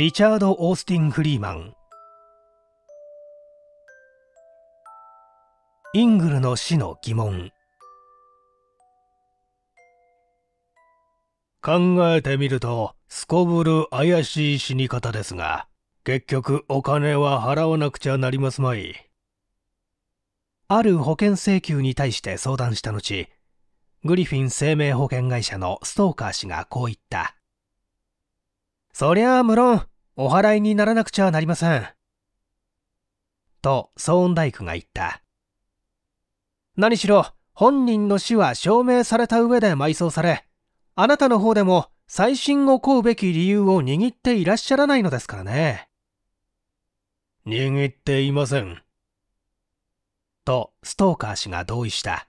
リチャード・オースティン・フリーマンイングルの死の疑問考えてみるとすこぶる怪しい死に方ですが結局お金は払わなくちゃなりますまいある保険請求に対して相談した後グリフィン生命保険会社のストーカー氏がこう言ったそりゃあ無論、お払いにならなくちゃなりません。と、ソーンダイクが言った。何しろ、本人の死は証明された上で埋葬され、あなたの方でも再審を請うべき理由を握っていらっしゃらないのですからね。握っていません。と、ストーカー氏が同意した。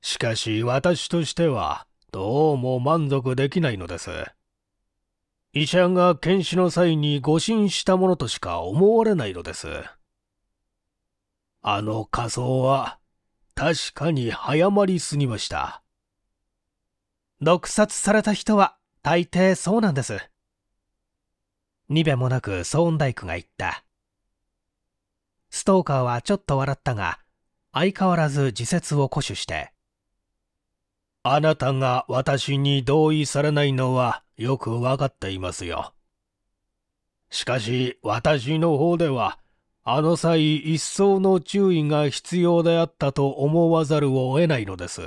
しかし私としては、どうも満足できないのです。医者が検視の際に誤診したものとしか思われないのです。あの仮装は確かに早まりすぎました。毒殺された人は大抵そうなんです。にべもなくソーンダイクが言った。ストーカーはちょっと笑ったが、相変わらず自説を固守して。あなたが私に同意されないのはよくわかっていますよ。しかし私の方では、あの際一層の注意が必要であったと思わざるを得ないのです。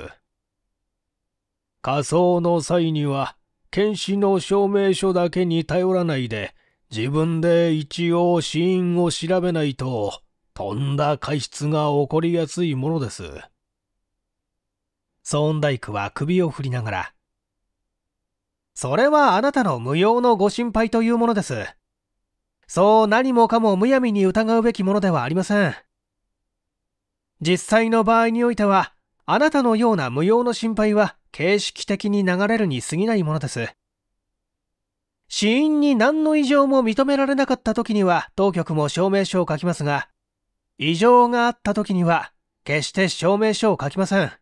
仮装の際には、検視の証明書だけに頼らないで、自分で一応死因を調べないと、とんだ過失が起こりやすいものです。ソーンダイクは首を振りながら、それはあなたの無用のご心配というものです。そう何もかもむやみに疑うべきものではありません。実際の場合においては、あなたのような無用の心配は形式的に流れるに過ぎないものです。死因に何の異常も認められなかった時には当局も証明書を書きますが、異常があった時には決して証明書を書きません。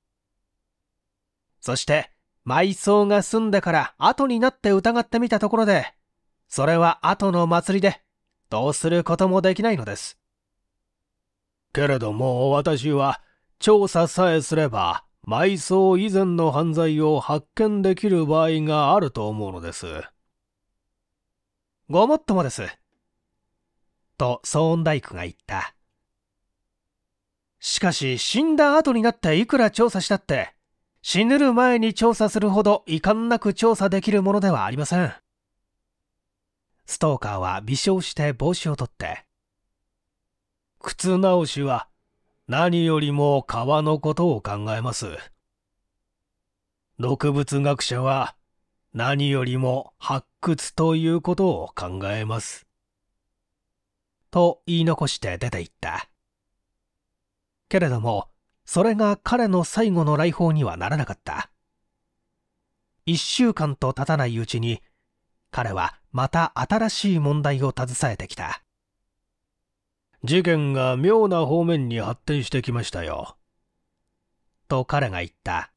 そして、埋葬が済んでから後になって疑ってみたところで、それは後の祭りで、どうすることもできないのです。けれども私は、調査さえすれば、埋葬以前の犯罪を発見できる場合があると思うのです。ごもっともです。と、騒音大工が言った。しかし、死んだ後になっていくら調査したって、死ぬる前に調査するほど遺憾なく調査できるものではありません。ストーカーは微笑して帽子を取って、靴直しは何よりも川のことを考えます。毒物学者は何よりも発掘ということを考えます。と言い残して出て行った。けれども、それが彼の最後の来訪にはならなかった。一週間と経たないうちに、彼はまた新しい問題を携えてきた。事件が妙な方面に発展してきましたよ。と彼が言った。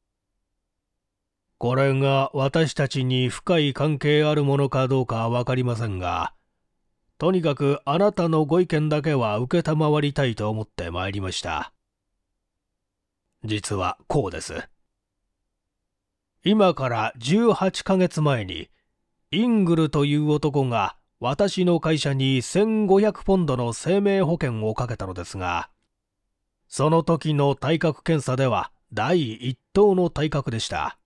これが私たちに深い関係あるものかどうか分かりませんが、とにかくあなたのご意見だけは承りたいと思ってまいりました。実はこうです。今から18ヶ月前に、イングルという男が私の会社に1500ポンドの生命保険をかけたのですが、その時の体格検査では第一等の体格でした。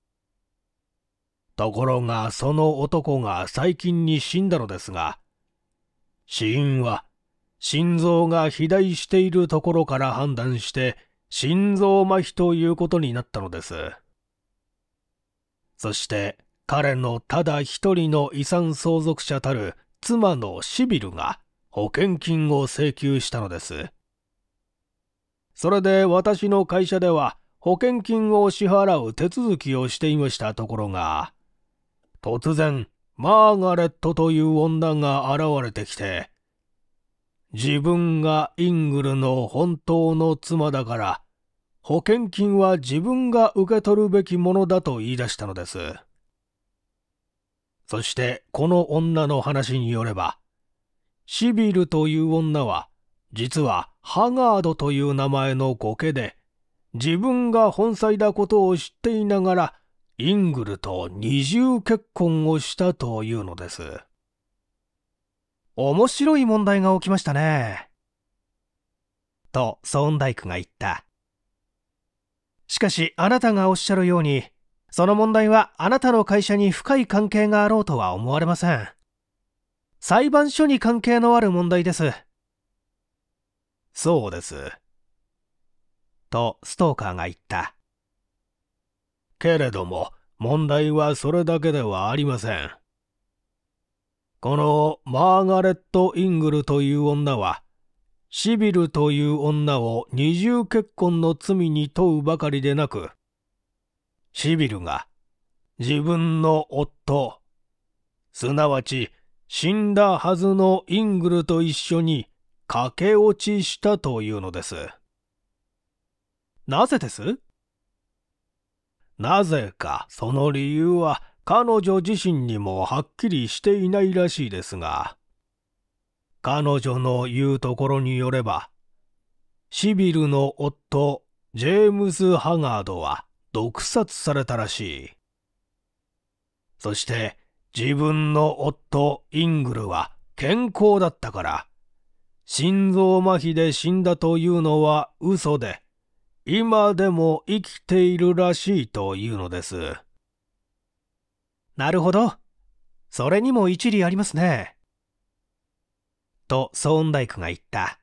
ところがその男が最近に死んだのですが、死因は心臓が肥大しているところから判断して心臓麻痺ということになったのです。そして彼のただ一人の遺産相続者たる妻のシビルが保険金を請求したのです。それで私の会社では保険金を支払う手続きをしていましたところが、突然、マーガレットという女が現れてきて、自分がイングルの本当の妻だから保険金は自分が受け取るべきものだと言い出したのです。そしてこの女の話によれば、シビルという女は、実はハガードという名前の苔で、自分が本妻だことを知っていながら、イングルと二重結婚をしたというのです。面白い問題が起きましたね。と、ソーンダイクが言った。しかしあなたがおっしゃるようにその問題はあなたの会社に深い関係があろうとは思われません裁判所に関係のある問題ですそうですとストーカーが言ったけれども問題はそれだけではありませんこのマーガレット・イングルという女はシビルという女を二重結婚の罪に問うばかりでなく、シビルが自分の夫、すなわち死んだはずのイングルと一緒に駆け落ちしたというのです。なぜですなぜかその理由は彼女自身にもはっきりしていないらしいですが、彼女の言うところによれば、シビルの夫、ジェームズ・ハガードは毒殺されたらしい。そして、自分の夫、イングルは健康だったから、心臓麻痺で死んだというのは嘘で、今でも生きているらしいというのです。なるほど。それにも一理ありますね。とソーンダイクが言った。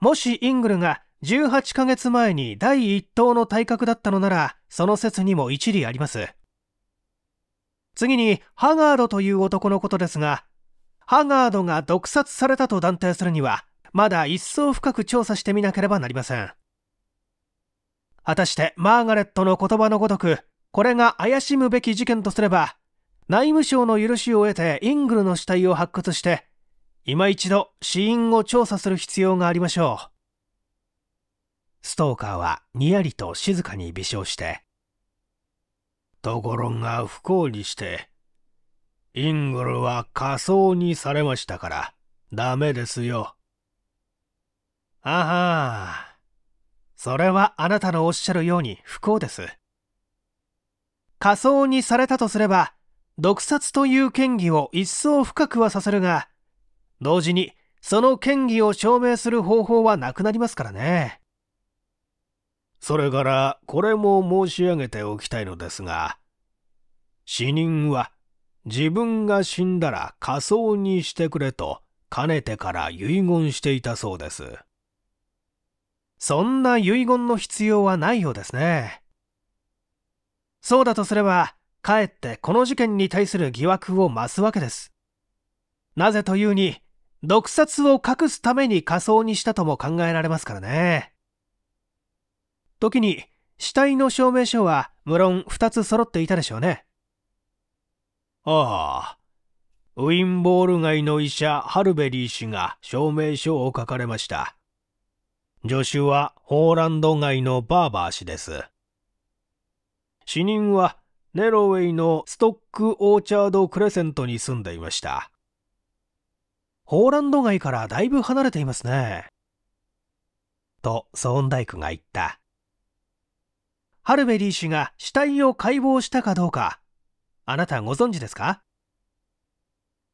もしイングルが18ヶ月前に第1党の体格だったのなら、その説にも一理あります。次に、ハガードという男のことですが、ハガードが毒殺されたと断定するには、まだ一層深く調査してみなければなりません。果たして、マーガレットの言葉のごとく、これが怪しむべき事件とすれば、内務省の許しを得てイングルの死体を発掘して、今一度死因を調査する必要がありましょう。ストーカーはにやりと静かに微笑して、ところが不幸にして、イングルは仮装にされましたから、ダメですよ。あはあそれはあなたのおっしゃるように不幸です。仮装にされたとすれば、毒殺という嫌疑を一層深くはさせるが、同時にその権疑を証明する方法はなくなりますからね。それからこれも申し上げておきたいのですが、死人は自分が死んだら仮葬にしてくれとかねてから遺言していたそうです。そんな遺言の必要はないようですね。そうだとすれば、かえってこの事件に対する疑惑を増すわけです。なぜというに、毒殺を隠すために仮装にしたとも考えられますからね。時に死体の証明書は無論2つ揃っていたでしょうね。ああ、ウィンボール街の医者ハルベリー氏が証明書を書かれました。助手はホーランド街のバーバー氏です。死人はネロウェイのストックオーチャードクレセントに住んでいました。ポーランド街からだいぶ離れていますね。と、ソーンダイクが言った。ハルベリー氏が死体を解剖したかどうか、あなたご存知ですか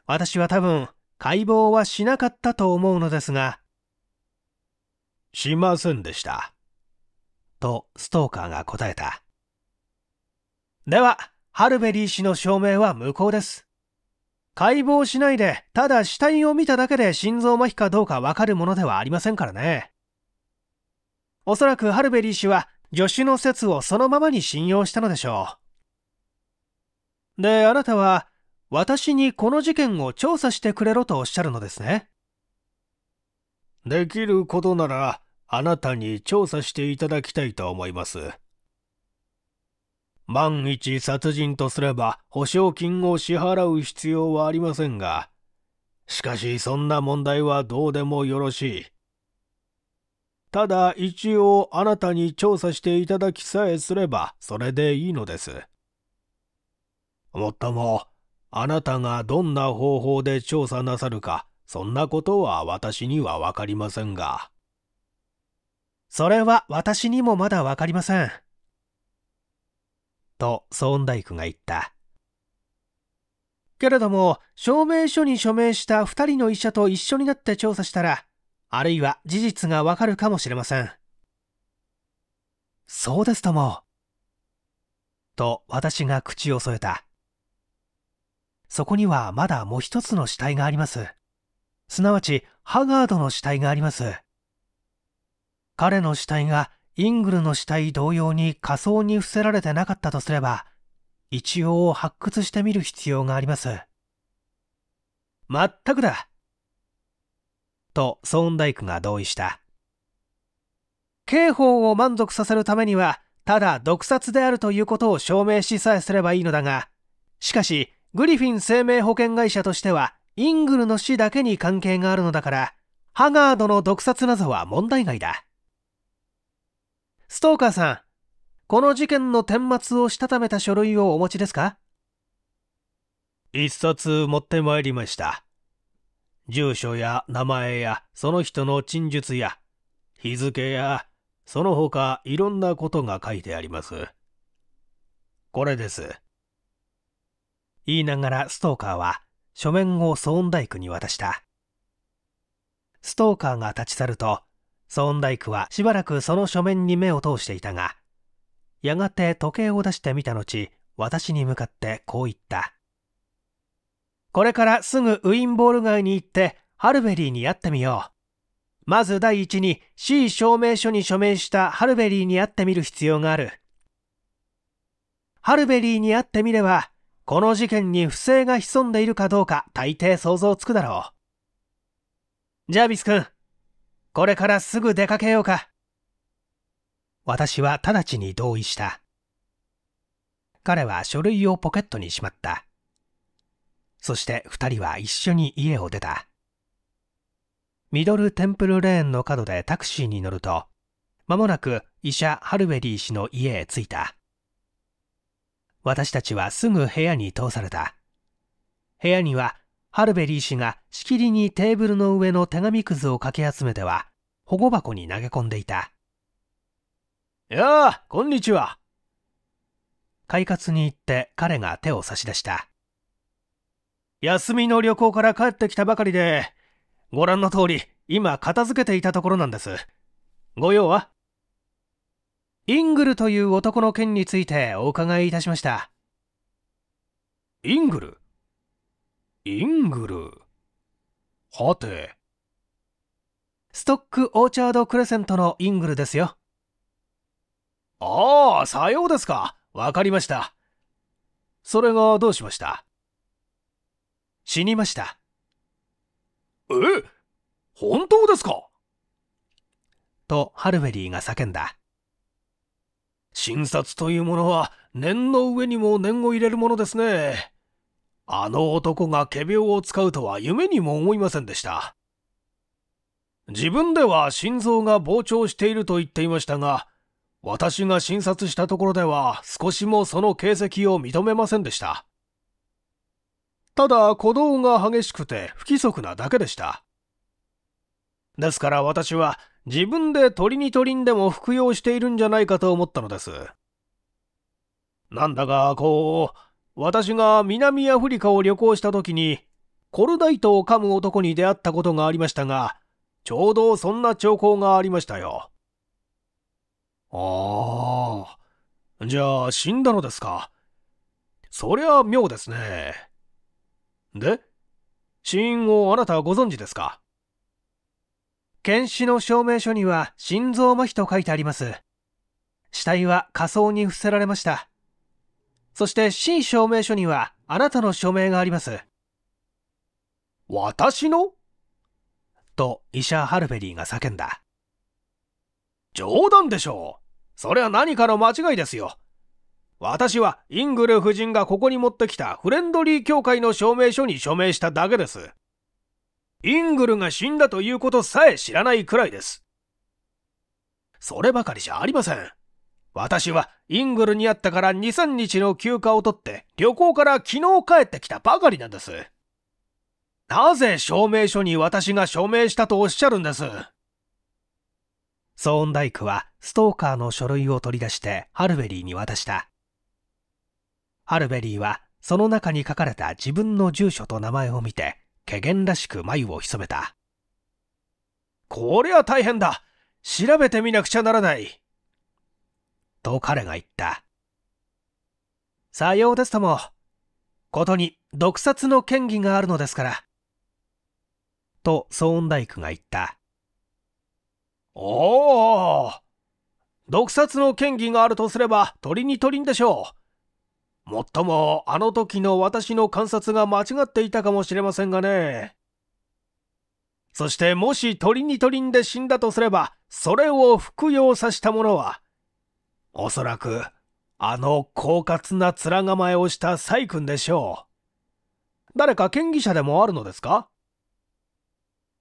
私は多分、解剖はしなかったと思うのですが。しませんでした。と、ストーカーが答えた。では、ハルベリー氏の証明は無効です。解剖しないで、ただ死体を見ただけで心臓麻痺かどうかわかるものではありませんからね。おそらくハルベリー氏は、助手の説をそのままに信用したのでしょう。で、あなたは、私にこの事件を調査してくれろとおっしゃるのですね。できることなら、あなたに調査していただきたいと思います。万一殺人とすれば保証金を支払う必要はありませんが、しかしそんな問題はどうでもよろしい。ただ一応あなたに調査していただきさえすればそれでいいのです。もっとも、あなたがどんな方法で調査なさるか、そんなことは私にはわかりませんが。それは私にもまだわかりません。とソーンダイクが言った。けれども、証明書に署名した2人の医者と一緒になって調査したら、あるいは事実がわかるかもしれません。そうですとも。と私が口を添えた。そこにはまだもう一つの死体があります。すなわち、ハガードの死体があります。彼の死体がイングルの死体同様に仮装に伏せられてなかったとすれば、一応発掘してみる必要があります。まったくだとソーンダイクが同意した。刑法を満足させるためには、ただ毒殺であるということを証明しさえすればいいのだが、しかし、グリフィン生命保険会社としては、イングルの死だけに関係があるのだから、ハガードの毒殺などは問題外だ。ストーカーさん、この事件の顛末をしたためた書類をお持ちですか一冊持ってまいりました。住所や名前やその人の陳述や日付やその他いろんなことが書いてあります。これです。言いながらストーカーは書面を騒音大工に渡した。ストーカーが立ち去ると孫大工はしばらくその書面に目を通していたがやがて時計を出してみた後私に向かってこう言ったこれからすぐウィンボール街に行ってハルベリーに会ってみようまず第一に C 証明書に署名したハルベリーに会ってみる必要があるハルベリーに会ってみればこの事件に不正が潜んでいるかどうか大抵想像つくだろうジャービス君これからすぐ出かけようか。私は直ちに同意した。彼は書類をポケットにしまった。そして二人は一緒に家を出た。ミドルテンプルレーンの角でタクシーに乗ると、まもなく医者ハルベリー氏の家へ着いた。私たちはすぐ部屋に通された。部屋にはハルベリー氏がしきりにテーブルの上の手紙くずをかき集めては保護箱に投げ込んでいたやあこんにちは快活に行って彼が手を差し出した休みの旅行から帰ってきたばかりでご覧の通り今片付けていたところなんですご用はイングルという男の件についてお伺いいたしましたイングルイングル。はて。ストックオーチャードクレセントのイングルですよ。ああ、さようですか。わかりました。それがどうしました死にました。え本当ですかとハルベリーが叫んだ。診察というものは念の上にも念を入れるものですね。あの男が仮病を使うとは夢にも思いませんでした。自分では心臓が膨張していると言っていましたが、私が診察したところでは少しもその形跡を認めませんでした。ただ鼓動が激しくて不規則なだけでした。ですから私は自分でトリニトリンでも服用しているんじゃないかと思ったのです。なんだかこう、私が南アフリカを旅行した時に、コルダイトを噛む男に出会ったことがありましたが、ちょうどそんな兆候がありましたよ。ああ、じゃあ死んだのですか。そりゃ妙ですね。で、死因をあなたご存知ですか検視の証明書には心臓麻痺と書いてあります。死体は火葬に伏せられました。そして新証明書にはあなたの署名があります。私のと医者ハルベリーが叫んだ。冗談でしょう。それは何かの間違いですよ。私はイングル夫人がここに持ってきたフレンドリー協会の証明書に署名しただけです。イングルが死んだということさえ知らないくらいです。そればかりじゃありません。私はイングルにあったから2、3日の休暇を取って旅行から昨日帰ってきたばかりなんです。なぜ証明書に私が署名したとおっしゃるんです。ソーンダイクはストーカーの書類を取り出してハルベリーに渡した。ハルベリーはその中に書かれた自分の住所と名前を見て、怪げらしく眉をひそめた。こりゃ大変だ調べてみなくちゃならないと彼が言った。さようですとも、ことに毒殺の嫌疑があるのですから。と、騒音大工が言った。おお毒殺の嫌疑があるとすれば鳥に鳥んでしょう。もっともあの時の私の観察が間違っていたかもしれませんがね。そしてもし鳥に鳥んで死んだとすれば、それを服用させたものは、おそらく、あの狡猾な面構えをしたサイ君でしょう。誰か嫌疑者でもあるのですか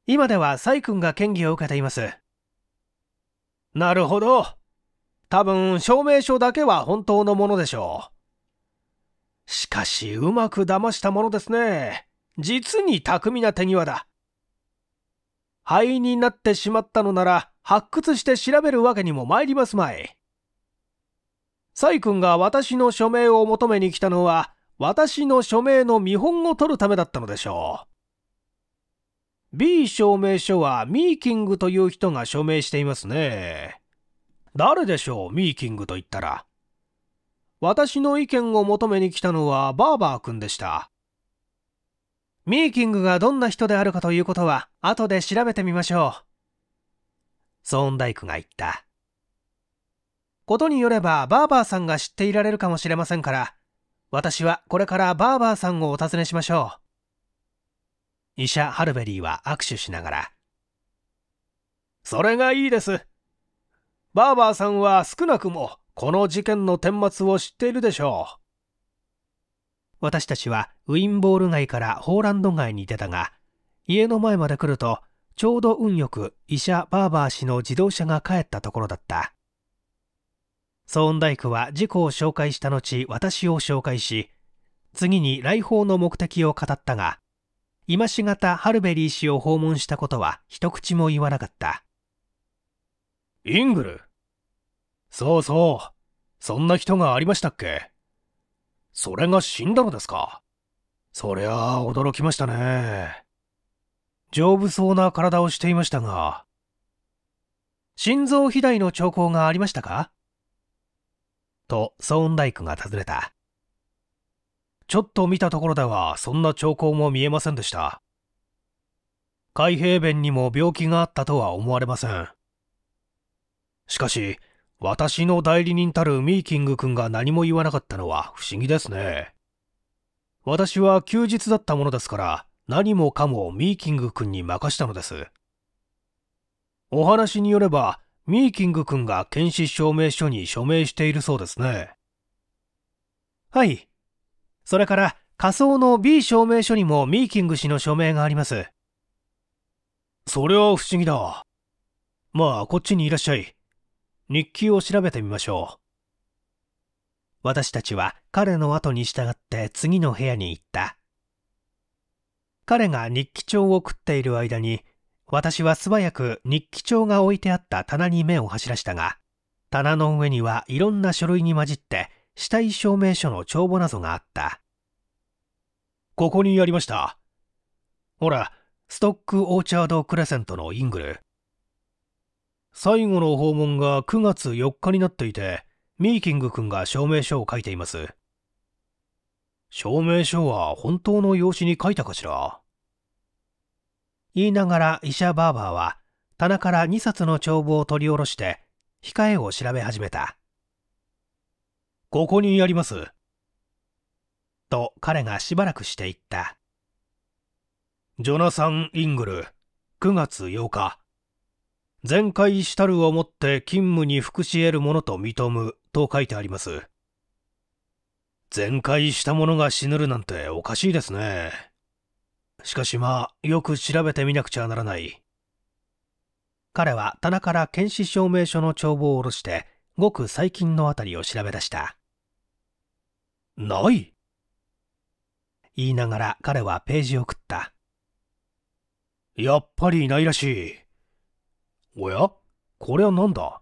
今ではサイ君が嫌疑を受けています。なるほど。多分、証明書だけは本当のものでしょう。しかし、うまく騙したものですね。実に巧みな手際だ。灰になってしまったのなら、発掘して調べるわけにも参りますまい。サイ君が私の署名を求めに来たのは、私の署名の見本を取るためだったのでしょう。B 証明書はミーキングという人が署名していますね。誰でしょう、ミーキングと言ったら。私の意見を求めに来たのはバーバー君でした。ミーキングがどんな人であるかということは、後で調べてみましょう。ソーンダイクが言った。ことによればバーバーさんが知っていられるかもしれませんから、私はこれからバーバーさんをお尋ねしましょう。医者ハルベリーは握手しながら。それがいいです。バーバーさんは少なくもこの事件の顛末を知っているでしょう。私たちはウィンボール街からホーランド街に出たが、家の前まで来ると、ちょうど運よく医者バーバー氏の自動車が帰ったところだった。ソーン工は事故を紹介した後私を紹介し次に来訪の目的を語ったが今しがたハルベリー氏を訪問したことは一口も言わなかったイングルそうそうそんな人がありましたっけそれが死んだのですかそりゃあ驚きましたね丈夫そうな体をしていましたが心臓肥大の兆候がありましたかとソーンダが尋ねた。ちょっと見たところではそんな兆候も見えませんでした。海平弁にも病気があったとは思われません。しかし、私の代理人たるミーキング君が何も言わなかったのは不思議ですね。私は休日だったものですから、何もかもミーキング君に任したのです。お話によれば、ミーキング君が検視証明書に署名しているそうですね。はい。それから、仮想の B 証明書にもミーキング氏の署名があります。それは不思議だ。まあ、こっちにいらっしゃい。日記を調べてみましょう。私たちは彼の後に従って次の部屋に行った。彼が日記帳を送っている間に私は素早く日記帳が置いてあった棚に目を走らしたが、棚の上にはいろんな書類に混じって、死体証明書の帳簿などがあった。ここにありました。ほら、ストック・オーチャード・クレセントのイングル。最後の訪問が9月4日になっていて、ミーキング君が証明書を書いています。証明書は本当の用紙に書いたかしら言いながら医者バーバーは棚から2冊の帳簿を取り下ろして控えを調べ始めたここにありますと彼がしばらくして言ったジョナサン・イングル9月8日全壊したるをもって勤務に服し得るものと認むと書いてあります全壊した者が死ぬるなんておかしいですねしかしまあ、よく調べてみなくちゃならない。彼は棚から検視証明書の帳簿を下ろして、ごく最近のあたりを調べ出した。ない言いながら彼はページを送った。やっぱりないらしい。おやこれは何だ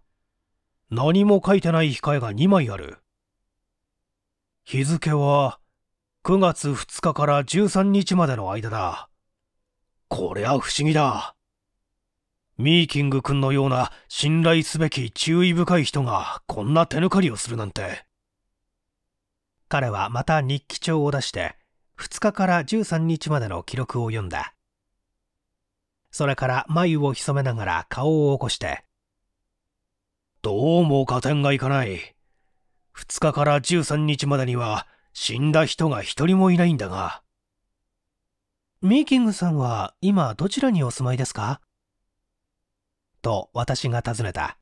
何も書いてない控えが2枚ある。日付は9月2日から13日までの間だ。こりゃ不思議だ。ミーキング君のような信頼すべき注意深い人がこんな手抜かりをするなんて。彼はまた日記帳を出して2日から13日までの記録を読んだ。それから眉を潜めながら顔を起こして。どうも加点がいかない。2日から13日までには死んだ人が一人もいないんだが。ミーキングさんは今どちらにお住まいですかと私が尋ねた。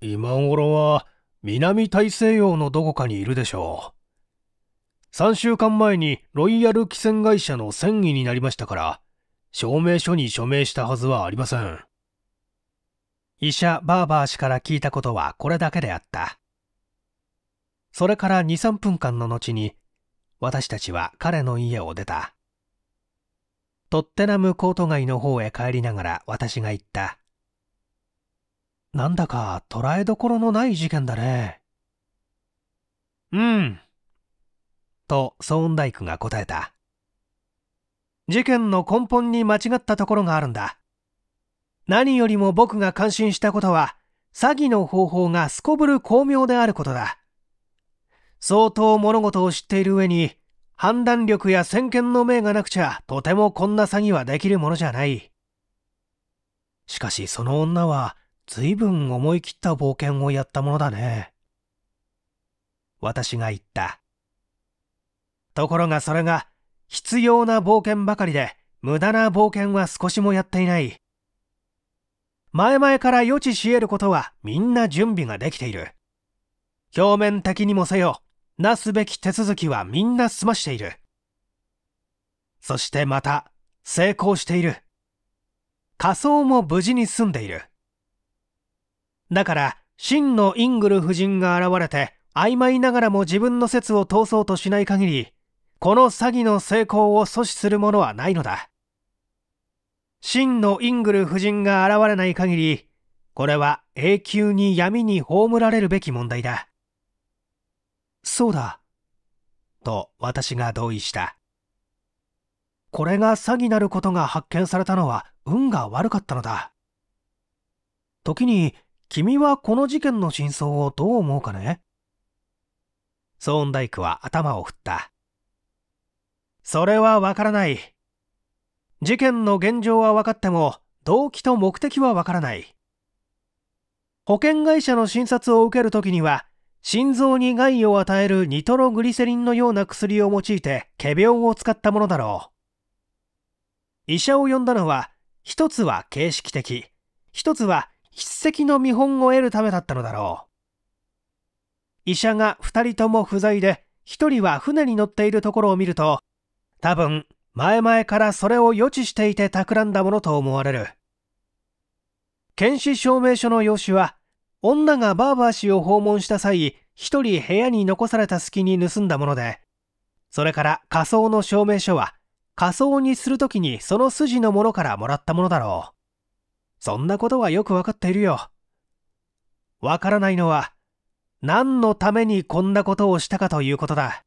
今頃は南大西洋のどこかにいるでしょう。3週間前にロイヤル汽船会社の船議になりましたから、証明書に署名したはずはありません。医者バーバー氏から聞いたことはこれだけであった。それから23分間の後に私たちは彼の家を出たトッテナムコート街の方へ帰りながら私が言ったなんだか捉えどころのない事件だねうんとソーンダイクが答えた事件の根本に間違ったところがあるんだ何よりも僕が感心したことは詐欺の方法がすこぶる巧妙であることだ相当物事を知っている上に、判断力や先見の明がなくちゃ、とてもこんな詐欺はできるものじゃない。しかしその女は、随分思い切った冒険をやったものだね。私が言った。ところがそれが、必要な冒険ばかりで、無駄な冒険は少しもやっていない。前々から予知し得ることはみんな準備ができている。表面的にもせよ、なすべき手続きはみんな済ましている。そしてまた、成功している。仮想も無事に済んでいる。だから、真のイングル夫人が現れて、曖昧ながらも自分の説を通そうとしない限り、この詐欺の成功を阻止するものはないのだ。真のイングル夫人が現れない限り、これは永久に闇に葬られるべき問題だ。そうだ。と私が同意した。これが詐欺なることが発見されたのは運が悪かったのだ。時に、君はこの事件の真相をどう思うかねソーンダイクは頭を振った。それはわからない。事件の現状は分かっても、動機と目的はわからない。保険会社の診察を受けるときには、心臓に害を与えるニトログリセリンのような薬を用いて仮病を使ったものだろう医者を呼んだのは一つは形式的一つは筆跡の見本を得るためだったのだろう医者が2人とも不在で1人は船に乗っているところを見ると多分前々からそれを予知していて企んだものと思われる検視証明書の用紙は女がバーバー氏を訪問した際、一人部屋に残された隙に盗んだもので、それから仮想の証明書は、仮葬にするときにその筋のものからもらったものだろう。そんなことはよくわかっているよ。わからないのは、何のためにこんなことをしたかということだ。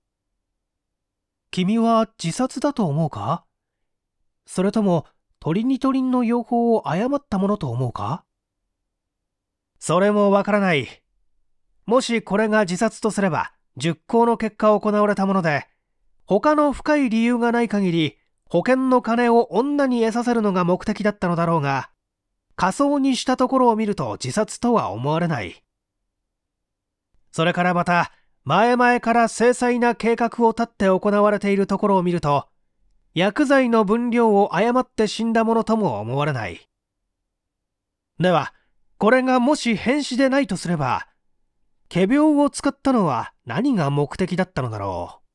君は自殺だと思うかそれとも、鳥に鳥の養蜂を誤ったものと思うかそれもわからない。もしこれが自殺とすれば、熟考の結果行われたもので、他の深い理由がない限り、保険の金を女に得させるのが目的だったのだろうが、仮想にしたところを見ると自殺とは思われない。それからまた、前々から精細な計画を立って行われているところを見ると、薬剤の分量を誤って死んだものとも思われない。では、これがもし変死でないとすれば、仮病を使ったのは何が目的だったのだろう。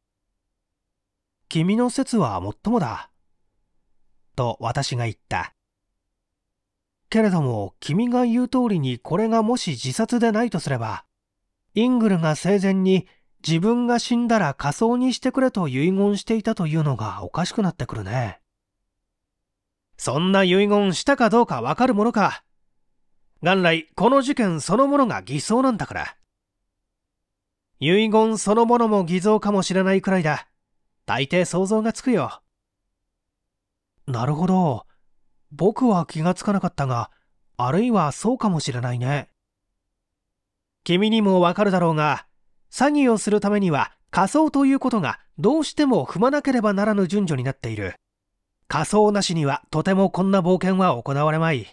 君の説はもっともだ。と私が言った。けれども君が言う通りにこれがもし自殺でないとすれば、イングルが生前に自分が死んだら仮装にしてくれと遺言していたというのがおかしくなってくるね。そんな遺言したかどうかわかるものか。元来この事件そのものが偽装なんだから。遺言そのものも偽造かもしれないくらいだ。大抵想像がつくよ。なるほど。僕は気がつかなかったが、あるいはそうかもしれないね。君にもわかるだろうが、詐欺をするためには仮葬ということがどうしても踏まなければならぬ順序になっている。仮装なしにはとてもこんな冒険は行われまい。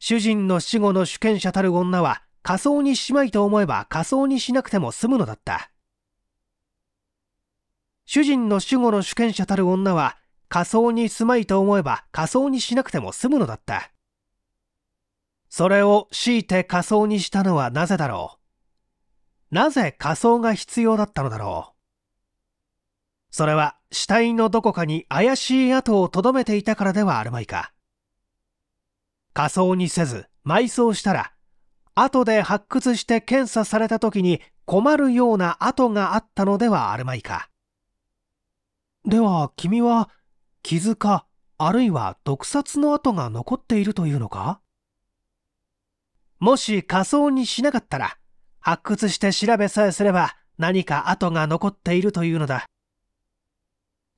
主人の死後の主権者たる女は仮想にしまいと思えば仮想にしなくても済むのだった。主人の死後の主権者たる女は仮想にすまいと思えば仮想にしなくても済むのだった。それを強いて仮想にしたのはなぜだろうなぜ仮想が必要だったのだろうそれは死体のどこかに怪しい跡をとどめていたからではあるまいか。仮装にせず埋葬したら後で発掘して検査された時に困るような跡があったのではあるまいかでは君は傷かあるいは毒殺の跡が残っているというのかもし仮装にしなかったら発掘して調べさえすれば何か跡が残っているというのだ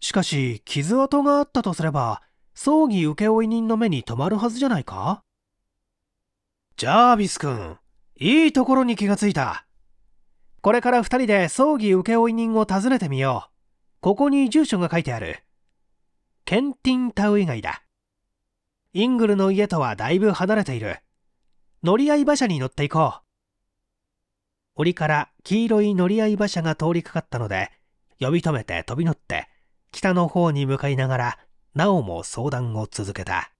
しかし傷跡があったとすれば葬儀請負人の目に留まるはずじゃないかジャービス君、いいところに気がついた。これから二人で葬儀請負人を訪ねてみよう。ここに住所が書いてある。ケンティンタウ以外だ。イングルの家とはだいぶ離れている。乗り合い馬車に乗っていこう。檻から黄色い乗り合い馬車が通りかかったので、呼び止めて飛び乗って、北の方に向かいながらなおも相談を続けた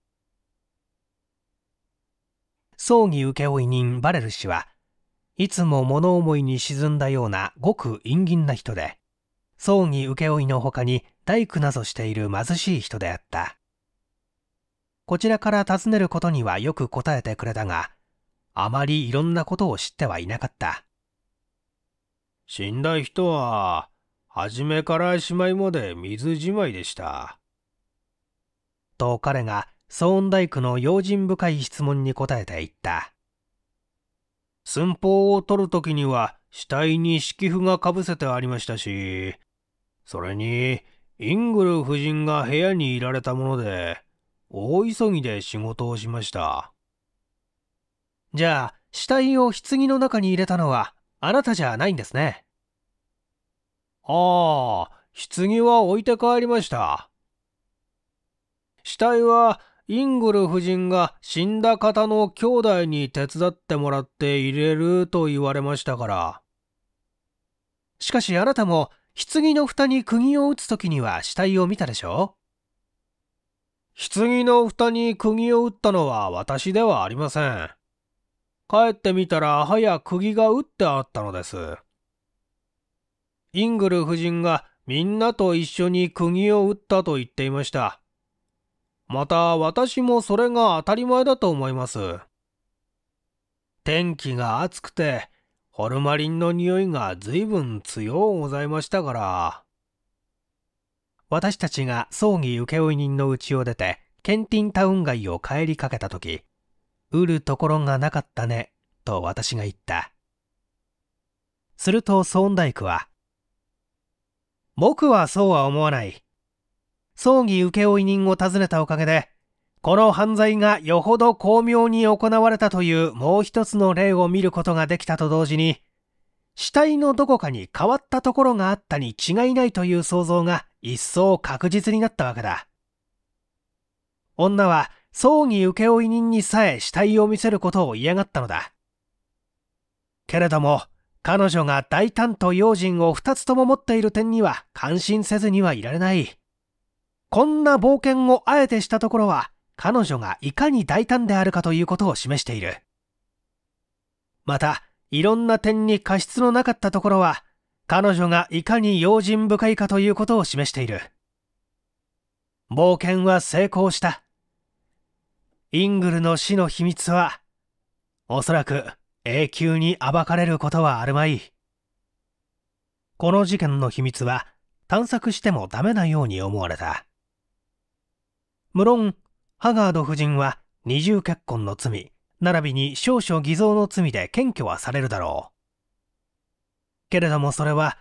葬儀請負人バレル氏はいつも物思いに沈んだようなごく陰銀な人で葬儀請負のほかに大工などしている貧しい人であったこちらから尋ねることにはよく答えてくれたがあまりいろんなことを知ってはいなかった死んだ人は初めからしまいまで水じまいでしたと彼がソーン工の用心深い質問に答えていった。寸法を取る時には死体に敷布がかぶせてありましたし、それに、イングル夫人が部屋にいられたもので、大急ぎで仕事をしました。じゃあ、死体を棺の中に入れたのは、あなたじゃないんですね。ああ、棺は置いて帰りました。死体はイングル夫人が死んだ方の兄弟に手伝ってもらって入れると言われましたから。しかしあなたも棺の蓋に釘を打つ時には死体を見たでしょ棺の蓋に釘を打ったのは私ではありません。帰ってみたらはや釘が打ってあったのです。イングル夫人がみんなと一緒に釘を打ったと言っていました。また私もそれが当たり前だと思います。天気が暑くて、ホルマリンの匂いが随分強うございましたから。私たちが葬儀請負人の家を出て、ケンティンタウン街を帰りかけた時売るところがなかったね、と私が言った。するとソーンダイクは、僕はそうは思わない。葬儀請負人を訪ねたおかげで、この犯罪がよほど巧妙に行われたというもう一つの例を見ることができたと同時に、死体のどこかに変わったところがあったに違いないという想像が一層確実になったわけだ。女は葬儀請負人にさえ死体を見せることを嫌がったのだ。けれども、彼女が大胆と用心を2つとも持っている点には感心せずにはいられない。こんな冒険をあえてしたところは、彼女がいかに大胆であるかということを示している。また、いろんな点に過失のなかったところは、彼女がいかに用心深いかということを示している。冒険は成功した。イングルの死の秘密は、おそらく永久に暴かれることはあるまい。この事件の秘密は探索してもダメなように思われた。無論、ハガード夫人は二重結婚の罪、並びに少々偽造の罪で検挙はされるだろう。けれどもそれは、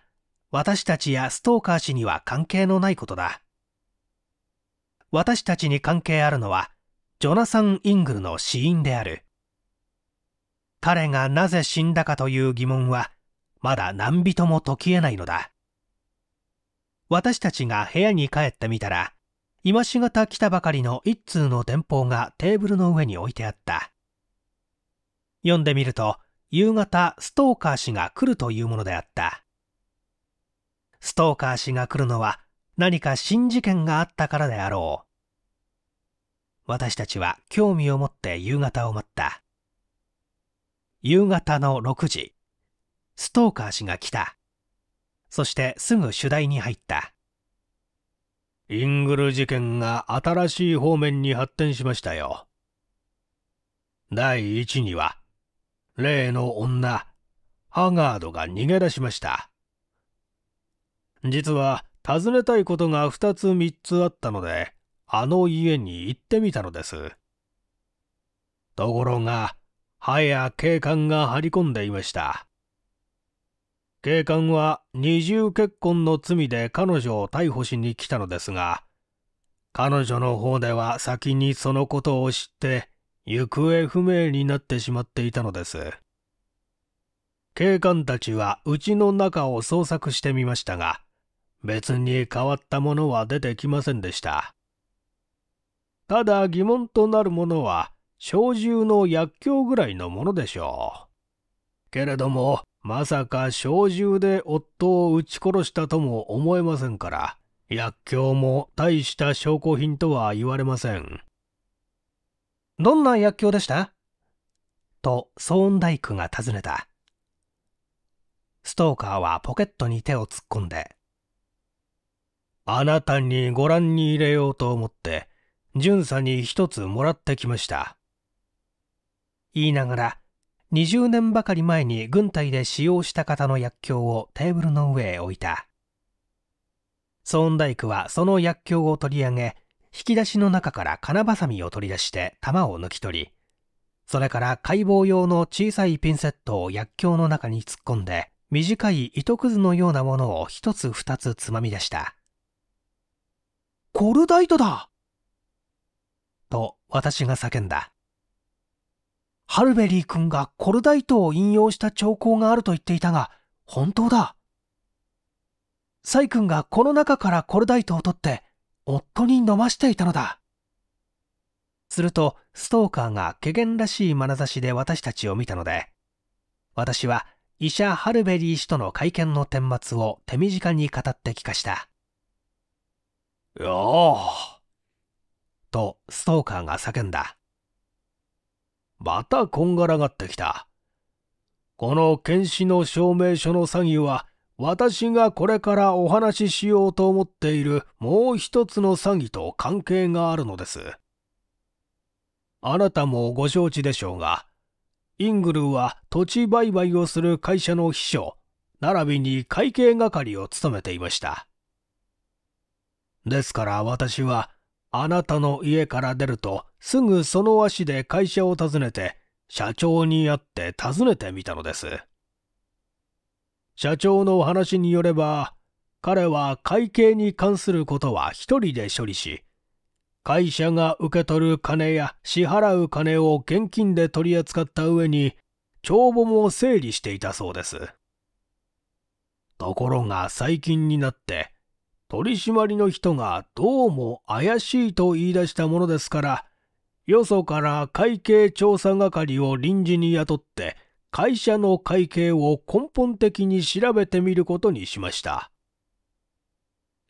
私たちやストーカー氏には関係のないことだ。私たちに関係あるのは、ジョナサン・イングルの死因である。彼がなぜ死んだかという疑問は、まだ何人も解き得ないのだ。私たちが部屋に帰ってみたら、今しがた来たばかりの一通の電報がテーブルの上に置いてあった。読んでみると、夕方ストーカー氏が来るというものであった。ストーカー氏が来るのは何か新事件があったからであろう。私たちは興味を持って夕方を待った。夕方の6時、ストーカー氏が来た。そしてすぐ主題に入った。イングル事件が新しい方面に発展しましたよ。第一には、例の女、ハガードが逃げ出しました。実は、尋ねたいことが2つ3つあったので、あの家に行ってみたのです。ところが、歯や警官が張り込んでいました。警官は二重結婚の罪で彼女を逮捕しに来たのですが、彼女の方では先にそのことを知って、行方不明になってしまっていたのです。警官たちは家の中を捜索してみましたが、別に変わったものは出てきませんでした。ただ疑問となるものは、小銃の薬莢ぐらいのものでしょう。けれども、まさか小銃で夫を撃ち殺したとも思えませんから、薬莢も大した証拠品とは言われません。どんな薬莢でしたと、ソーンダイクが尋ねた。ストーカーはポケットに手を突っ込んで、あなたにご覧に入れようと思って、巡査に一つもらってきました。言いながら、20年ばかり前に軍隊で使用した方の薬莢をテーブルの上へ置いた。ソーンダイクはその薬莢を取り上げ、引き出しの中から金バサミを取り出して玉を抜き取り、それから解剖用の小さいピンセットを薬莢の中に突っ込んで、短い糸くずのようなものを一つ二つつまみ出した。コルダイトだと私が叫んだ。ハルベリー君がコルダイトを引用した兆候があると言っていたが、本当だ。サイ君がこの中からコルダイトを取って、夫に飲ましていたのだ。すると、ストーカーが怪げらしい眼差しで私たちを見たので、私は医者ハルベリー氏との会見の顛末を手短に語って聞かした。よーと、ストーカーが叫んだ。またこんがらがってきた。この検視の証明書の詐欺は、私がこれからお話ししようと思っているもう一つの詐欺と関係があるのです。あなたもご承知でしょうが、イングルは土地売買をする会社の秘書、並びに会計係を務めていました。ですから私は、あなたの家から出ると、すぐその足で会社を訪ねて、社長に会って訪ねてみたのです。社長のお話によれば、彼は会計に関することは一人で処理し、会社が受け取る金や支払う金を現金で取り扱った上に、帳簿も整理していたそうです。ところが最近になって、取り締まりの人がどうも怪しいと言い出したものですから、よそから会計調査係を臨時に雇って、会社の会計を根本的に調べてみることにしました。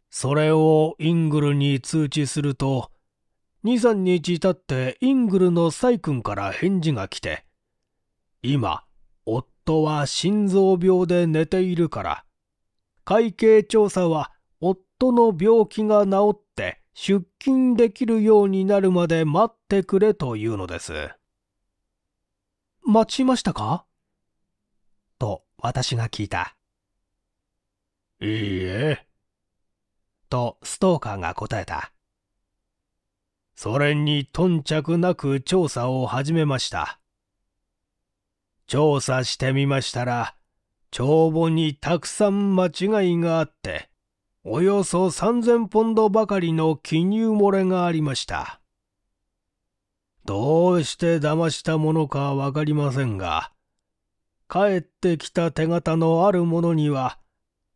それをイングルに通知すると、23日経ってイングルのサイ君から返事が来て、今、夫は心臓病で寝ているから、会計調査は夫の病気が治って出勤できるようになるまで待ってくれというのです。待ちましたかと私が聞いた。いいえ。とストーカーが答えた。それに頓着なく調査を始めました。調査してみましたら、帳簿にたくさん間違いがあって、およそ3000ポンドばかりの記入漏れがありました。どうして騙したものかわかりませんが、帰ってきた手形のあるものには、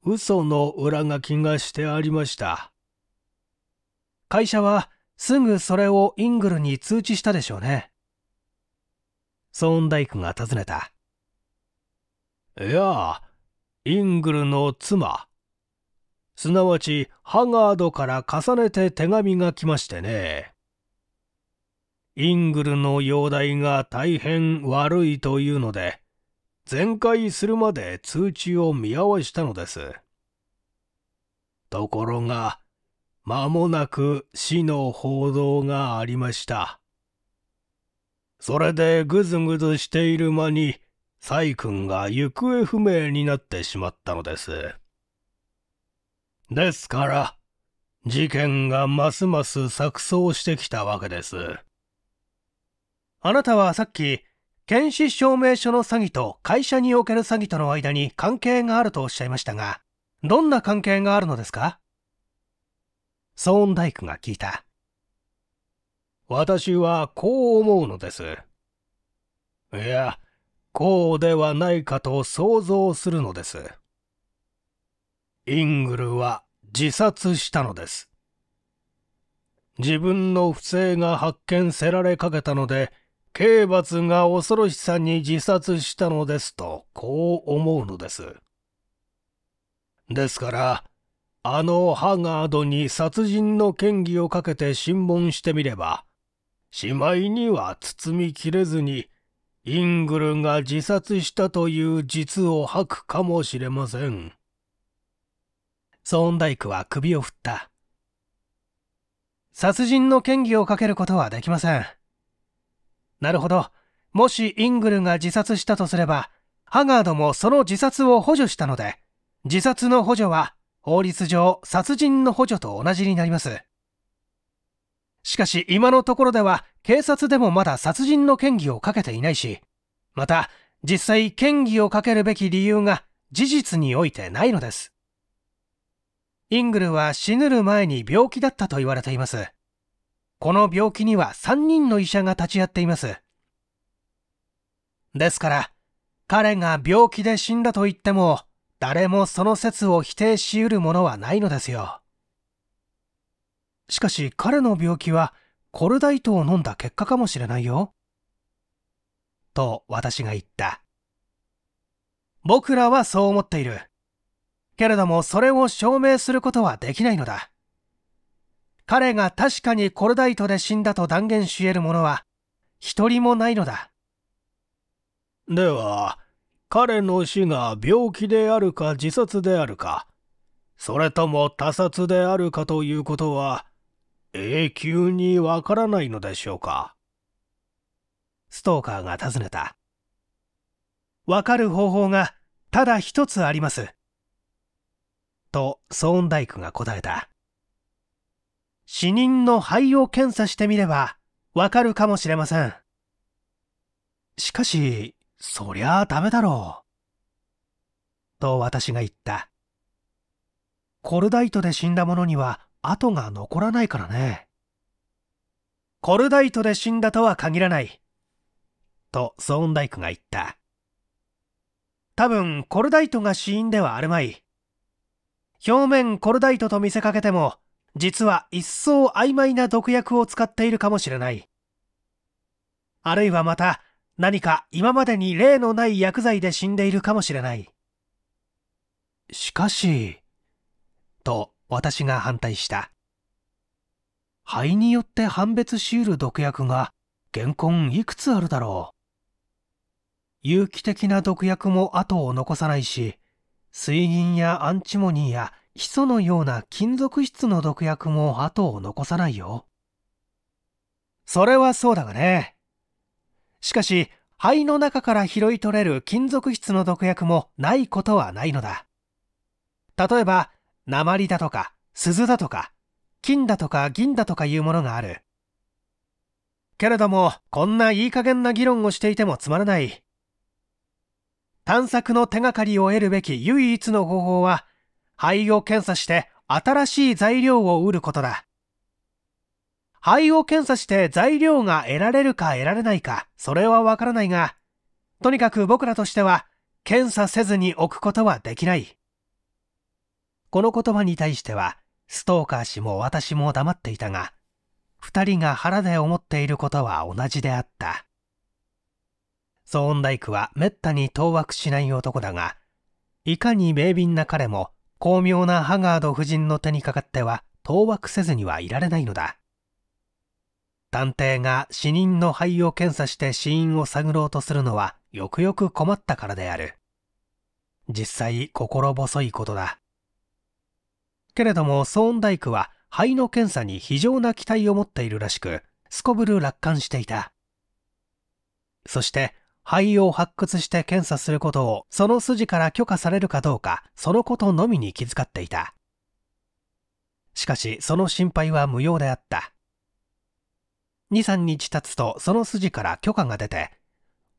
嘘の裏書きがしてありました。会社はすぐそれをイングルに通知したでしょうね。ソーンダイクが尋ねた。いや、イングルの妻、すなわちハガードから重ねて手紙が来ましてね。イングルの容体が大変悪いというので、全開するまで通知を見合わしたのです。ところが、間もなく死の報道がありました。それでぐずぐずしている間に、サイ君が行方不明になってしまったのです。ですから、事件がますます錯綜してきたわけです。あなたはさっき、検視証明書の詐欺と会社における詐欺との間に関係があるとおっしゃいましたが、どんな関係があるのですかソーンダイクが聞いた。私はこう思うのです。いや、こうではないかと想像するのです。イングルは自殺したのです。自分の不正が発見せられかけたので、刑罰が恐ろしさに自殺したのですと、こう思うのです。ですから、あのハガードに殺人の嫌疑をかけて審問してみれば、しまいには包みきれずに、イングルが自殺したという実を吐くかもしれません。ソーンダイクは首を振った。殺人の嫌疑をかけることはできません。なるほど。もしイングルが自殺したとすれば、ハガードもその自殺を補助したので、自殺の補助は法律上殺人の補助と同じになります。しかし今のところでは警察でもまだ殺人の嫌疑をかけていないし、また実際嫌疑をかけるべき理由が事実においてないのです。イングルは死ぬる前に病気だったと言われています。この病気には3人の医者が立ち会っています。ですから、彼が病気で死んだと言っても、誰もその説を否定し得るものはないのですよ。しかし彼の病気はコルダイトを飲んだ結果かもしれないよ。と私が言った。僕らはそう思っている。けれどもそれを証明することはできないのだ。彼が確かにコルダイトで死んだと断言し得る者は一人もないのだ。では、彼の死が病気であるか自殺であるか、それとも他殺であるかということは永久にわからないのでしょうか。ストーカーが尋ねた。わかる方法がただ一つあります。とソーンダイクが答えた死人の肺を検査してみればわかるかもしれませんしかしそりゃあダメだろうと私が言ったコルダイトで死んだ者には跡が残らないからねコルダイトで死んだとは限らないとソーンダイクが言った多分コルダイトが死因ではあるまい表面コルダイトと見せかけても実は一層曖昧な毒薬を使っているかもしれないあるいはまた何か今までに例のない薬剤で死んでいるかもしれないしかしと私が反対した肺によって判別しうる毒薬が原今いくつあるだろう有機的な毒薬も後を残さないし水銀やアンチモニーやヒ素のような金属質の毒薬も後を残さないよ。それはそうだがね。しかし、肺の中から拾い取れる金属質の毒薬もないことはないのだ。例えば、鉛だとか、鈴だとか、金だとか銀だとかいうものがある。けれども、こんないい加減な議論をしていてもつまらない。探索の手がかりを得るべき唯一の方法は、肺を検査して新しい材料を売ることだ。肺を検査して材料が得られるか得られないか、それはわからないが、とにかく僕らとしては、検査せずに置くことはできない。この言葉に対しては、ストーカー氏も私も黙っていたが、二人が腹で思っていることは同じであった。ソーンダイクはめったに当惑しない男だが、いかに明敏な彼も巧妙なハガード夫人の手にかかっては当惑せずにはいられないのだ。探偵が死人の肺を検査して死因を探ろうとするのはよくよく困ったからである。実際心細いことだ。けれどもソーンダイクは肺の検査に非常な期待を持っているらしく、すこぶる楽観していた。そして肺を発掘して検査することをその筋から許可されるかどうかそのことのみに気遣っていたしかしその心配は無用であった23日経つとその筋から許可が出て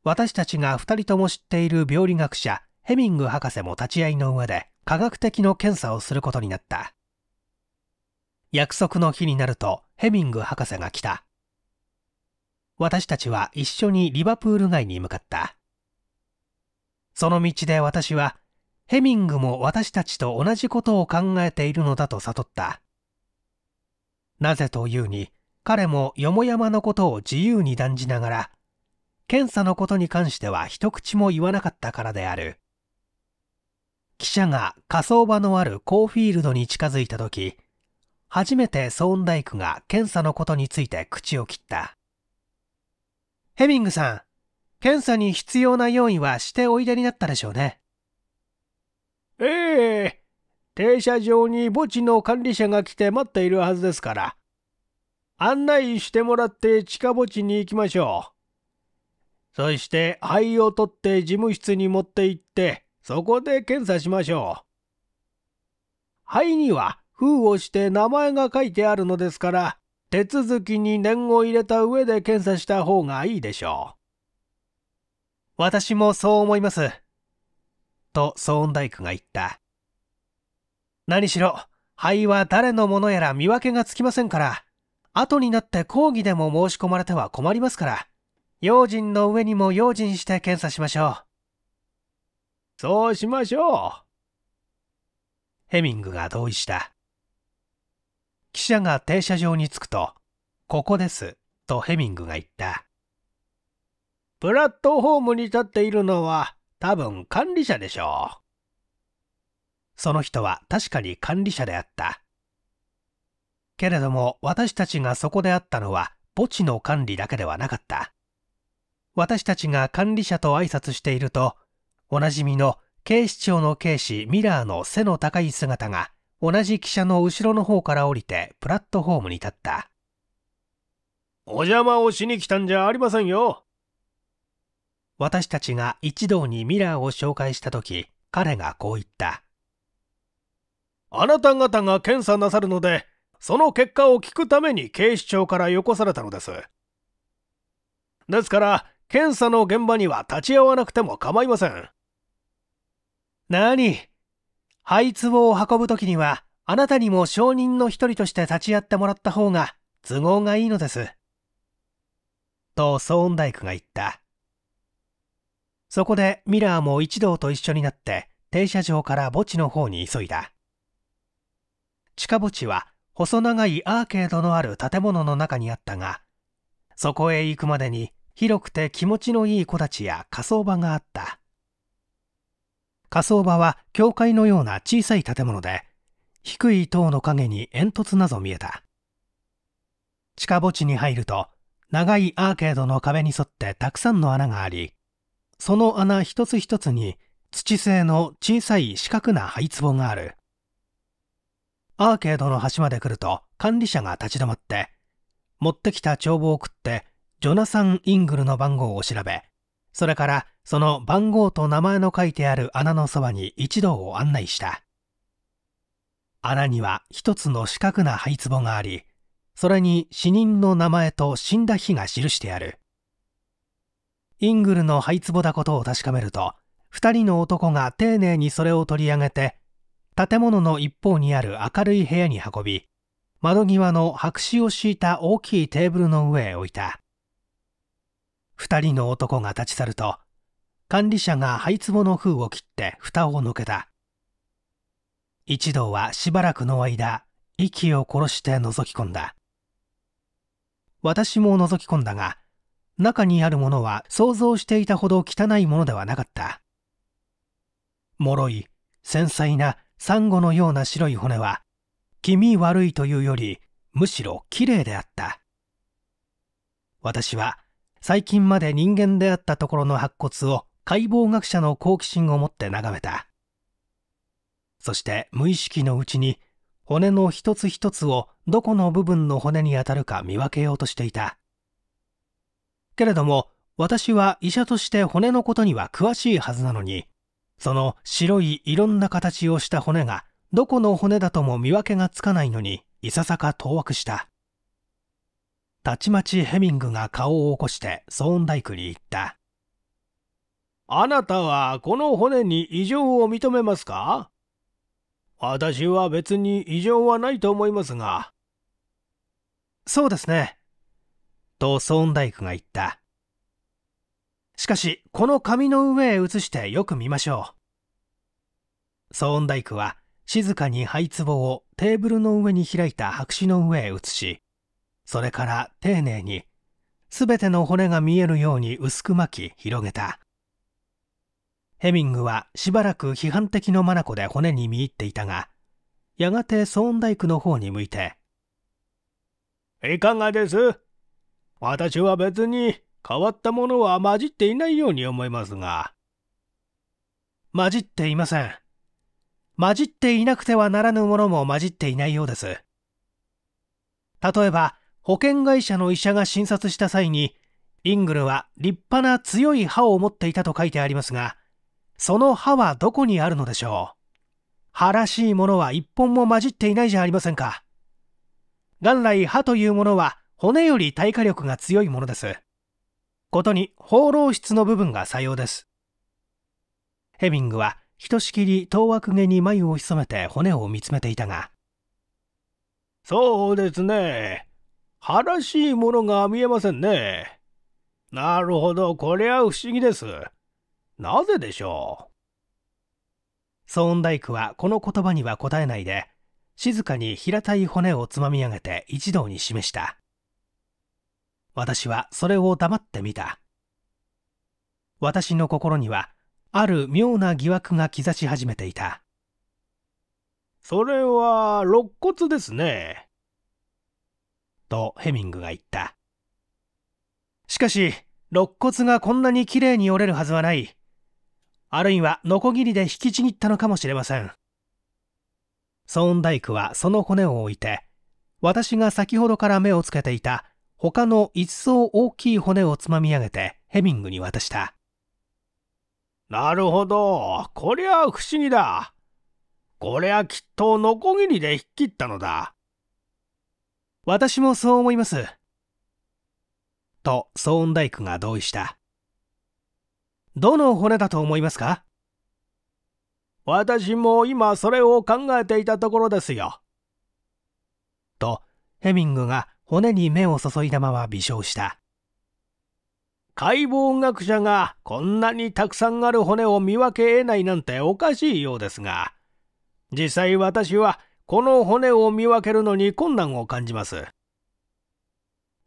私たちが2人とも知っている病理学者ヘミング博士も立ち会いの上で科学的の検査をすることになった約束の日になるとヘミング博士が来た私たちは一緒にリバプール街に向かった。その道で私は、ヘミングも私たちと同じことを考えているのだと悟った。なぜというに、彼もよもやまのことを自由に断じながら、検査のことに関しては一口も言わなかったからである。記者が火葬場のあるコーフィールドに近づいた時、初めてソーンダイクが検査のことについて口を切った。ヘミングさん、検査に必要な用意はしておいでになったでしょうね。ええ停車場に墓地の管理者が来て待っているはずですから。案内してもらって地下墓地に行きましょう。そして灰を取って事務室に持って行って、そこで検査しましょう。灰には封をして名前が書いてあるのですから、手続きに念を入れた上で検査した方がいいでしょう。私もそう思います。とソーンダイクが言った。何しろ、肺は誰のものやら見分けがつきませんから、後になって抗議でも申し込まれては困りますから、用心の上にも用心して検査しましょう。そうしましょう。ヘミングが同意した。記者が停車場に着くと、ここです、とヘミングが言った。プラットホームに立っているのは、多分管理者でしょう。その人は確かに管理者であった。けれども私たちがそこであったのは墓地の管理だけではなかった。私たちが管理者と挨拶していると、おなじみの警視庁の警視ミラーの背の高い姿が同じ汽車の後ろの方から降りてプラットホームに立った。お邪魔をしに来たんじゃありませんよ。私たちが一同にミラーを紹介した時彼がこう言ったあなた方が検査なさるのでその結果を聞くために警視庁からよこされたのですですから検査の現場には立ち会わなくても構いません何灰壺を運ぶ時には、あなたにも証人の一人として立ち会ってもらった方が都合がいいのです。とソーンダイクが言った。そこでミラーも一同と一緒になって停車場から墓地の方に急いだ。地下墓地は細長いアーケードのある建物の中にあったが、そこへ行くまでに広くて気持ちのいい木立や火葬場があった。火葬場は教会のような小さい建物で、低い塔の影に煙突など見えた。地下墓地に入ると、長いアーケードの壁に沿ってたくさんの穴があり、その穴一つ一つに土製の小さい四角な灰壺がある。アーケードの端まで来ると管理者が立ち止まって、持ってきた帳簿を送って、ジョナサン・イングルの番号を調べ、それからその番号と名前の書いてある穴のそばに一同を案内した。穴には一つの四角な灰壺があり、それに死人の名前と死んだ日が記してある。イングルの灰壺だことを確かめると、2人の男が丁寧にそれを取り上げて、建物の一方にある明るい部屋に運び、窓際の白紙を敷いた大きいテーブルの上へ置いた。2人の男が立ち去ると、管理者がツボの封を切って蓋を抜けた一同はしばらくの間息を殺して覗き込んだ私も覗き込んだが中にあるものは想像していたほど汚いものではなかった脆い繊細なサンゴのような白い骨は気味悪いというよりむしろ綺麗であった私は最近まで人間であったところの白骨を解剖学者の好奇心を持って眺めたそして無意識のうちに骨の一つ一つをどこの部分の骨に当たるか見分けようとしていたけれども私は医者として骨のことには詳しいはずなのにその白いいろんな形をした骨がどこの骨だとも見分けがつかないのにいささか当惑したたちまちヘミングが顔を起こしてソーンダイクに言ったあなたはこの骨に異常を認めますか私は別に異常はないと思いますが。そうですね。とソーンダイクが言った。しかし、この紙の上へ移してよく見ましょう。ソーンダイクは静かに灰壺をテーブルの上に開いた白紙の上へ移し、それから丁寧に、すべての骨が見えるように薄く巻き広げた。ヘミングはしばらく批判的のマナコで骨に見入っていたが、やがてソーンダイクの方に向いて、いかがです私は別に変わったものは混じっていないように思いますが。混じっていません。混じっていなくてはならぬものも混じっていないようです。例えば、保険会社の医者が診察した際に、イングルは立派な強い歯を持っていたと書いてありますが、その歯はどこにあるのでしょう歯らしいものは一本も混じっていないじゃありませんか。元来歯というものは骨より耐火力が強いものです。ことに放浪室の部分が作用です。ヘビングはひとしきり遠惑げに眉を潜めて骨を見つめていたが。そうですね。歯らしいものが見えませんね。なるほど、これは不思議です。なぜでしょうソーンダイクはこの言葉には答えないで、静かに平たい骨をつまみ上げて一同に示した。私はそれを黙ってみた。私の心には、ある妙な疑惑が兆し始めていた。それは、肋骨ですね。とヘミングが言った。しかし、肋骨がこんなに綺麗に折れるはずはない。あるいはノコギリで引きちぎったのかもしれませんソーンダイクはその骨を置いて私が先ほどから目をつけていた他の一層大きい骨をつまみ上げてヘミングに渡したなるほどこりゃ不思議だこりゃきっとノコギリで引っ切ったのだ私もそう思いますとソーンダイクが同意したどの骨だと思いますか私も今それを考えていたところですよ。と、ヘミングが骨に目を注いだまま微笑した。解剖学者がこんなにたくさんある骨を見分け得ないなんておかしいようですが、実際私はこの骨を見分けるのに困難を感じます。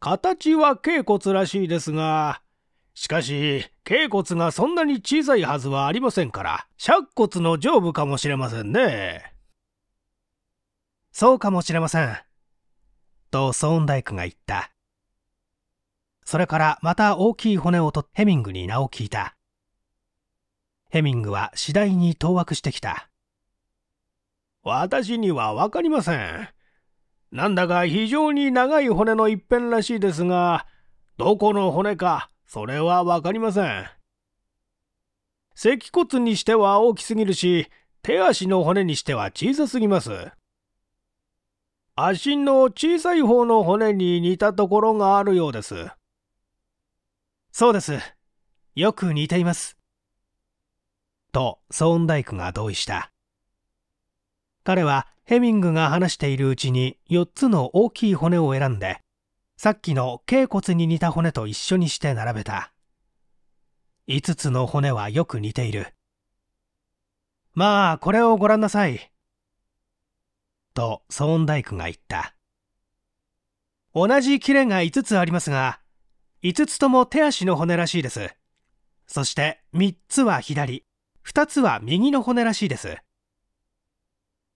形は脛骨らしいですが、しかし、頸骨がそんなに小さいはずはありませんから、尺骨の上部かもしれませんね。そうかもしれません。とソーンダイクが言った。それからまた大きい骨を取ってヘミングに名を聞いた。ヘミングは次第に当惑してきた。私にはわかりません。なんだか非常に長い骨の一辺らしいですが、どこの骨かそれはわかりません。脊骨にしては大きすぎるし、手足の骨にしては小さすぎます。足の小さい方の骨に似たところがあるようです。そうです。よく似ています。と、ソーンダイクが同意した。彼はヘミングが話しているうちに4つの大きい骨を選んで、さっきの頸骨に似た骨と一緒にして並べた。5つの骨はよく似ている。まあ、これをご覧なさい。と、ソーンダイクが言った。同じキレが5つありますが、5つとも手足の骨らしいです。そして3つは左、2つは右の骨らしいです。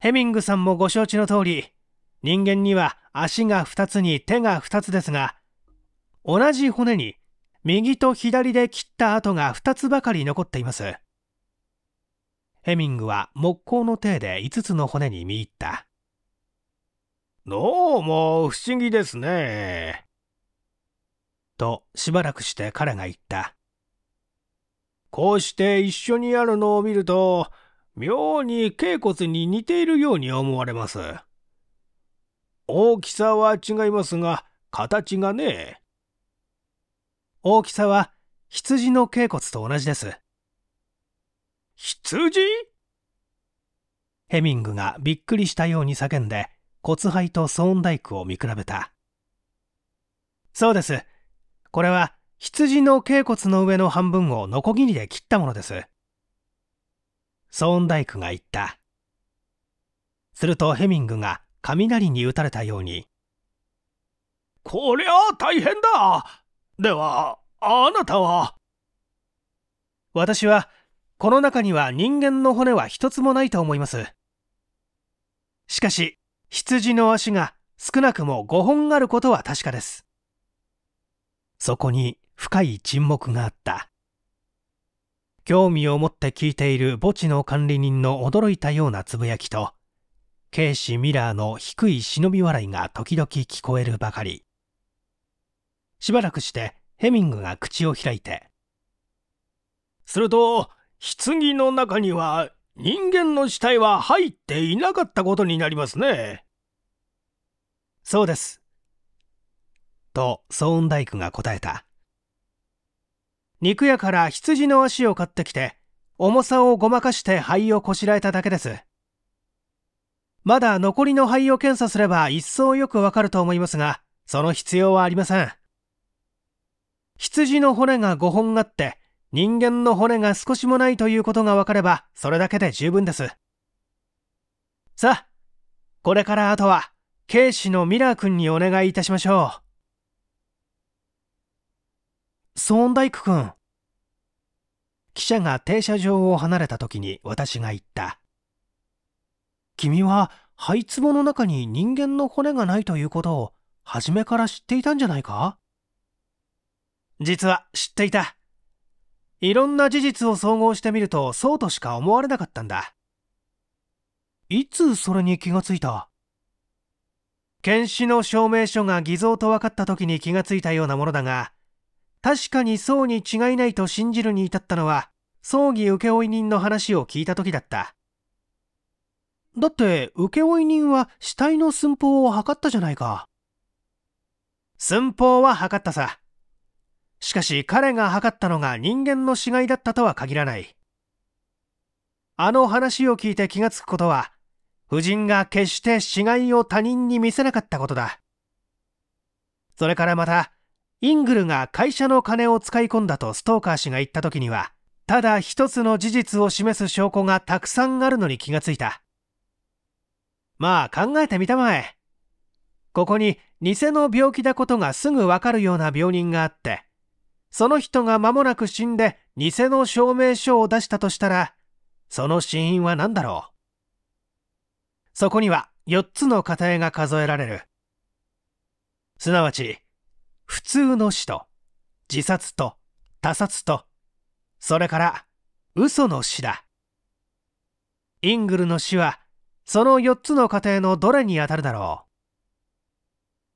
ヘミングさんもご承知の通り、人間には足が2つに手が2つですが同じ骨に右と左で切った跡が2つばかり残っていますヘミングは木工の手で5つの骨に見入ったどうも不思議ですねとしばらくして彼が言ったこうして一緒にあるのを見ると妙に頸骨に似ているように思われます大きさは違いますが、形がね。大きさは羊の頸骨と同じです。羊ヘミングがびっくりしたように叫んで、骨灰とソーンダイクを見比べた。そうです。これは羊の頸骨の上の半分をノコギリで切ったものです。ソーンダイクが言った。するとヘミングが雷に打たれたようにこりゃあ大変だではあなたは私はこの中には人間の骨は一つもないと思いますしかし羊の足が少なくも5本あることは確かですそこに深い沈黙があった興味を持って聞いている墓地の管理人の驚いたようなつぶやきとケイシ・ミラーの低い忍び笑いが時々聞こえるばかりしばらくしてヘミングが口を開いてすると棺の中には人間の死体は入っていなかったことになりますねそうですとソーンダイクが答えた肉屋から羊の足を買ってきて重さをごまかして灰をこしらえただけですまだ残りの肺を検査すれば一層よくわかると思いますが、その必要はありません。羊の骨が5本あって、人間の骨が少しもないということがわかれば、それだけで十分です。さあ、これからあとは、警視のミラー君にお願いいたしましょう。ソーンダ君。記者が停車場を離れた時に私が言った。君は灰壺の中に人間の骨がないということを初めから知っていたんじゃないか実は知っていた。いろんな事実を総合してみるとそうとしか思われなかったんだ。いつそれに気がついた検視の証明書が偽造と分かった時に気がついたようなものだが、確かにそうに違いないと信じるに至ったのは、葬儀請負人の話を聞いた時だった。だって、請負人は死体の寸法を測ったじゃないか。寸法は測ったさ。しかし彼が測ったのが人間の死骸だったとは限らない。あの話を聞いて気がつくことは、夫人が決して死骸を他人に見せなかったことだ。それからまた、イングルが会社の金を使い込んだとストーカー氏が言った時には、ただ一つの事実を示す証拠がたくさんあるのに気がついた。まあ考えてみたまえ。ここに偽の病気だことがすぐわかるような病人があって、その人が間もなく死んで偽の証明書を出したとしたら、その死因は何だろうそこには4つの過程が数えられる。すなわち、普通の死と、自殺と、他殺と、それから、嘘の死だ。イングルの死はその4つの家庭のどれに当たるだろ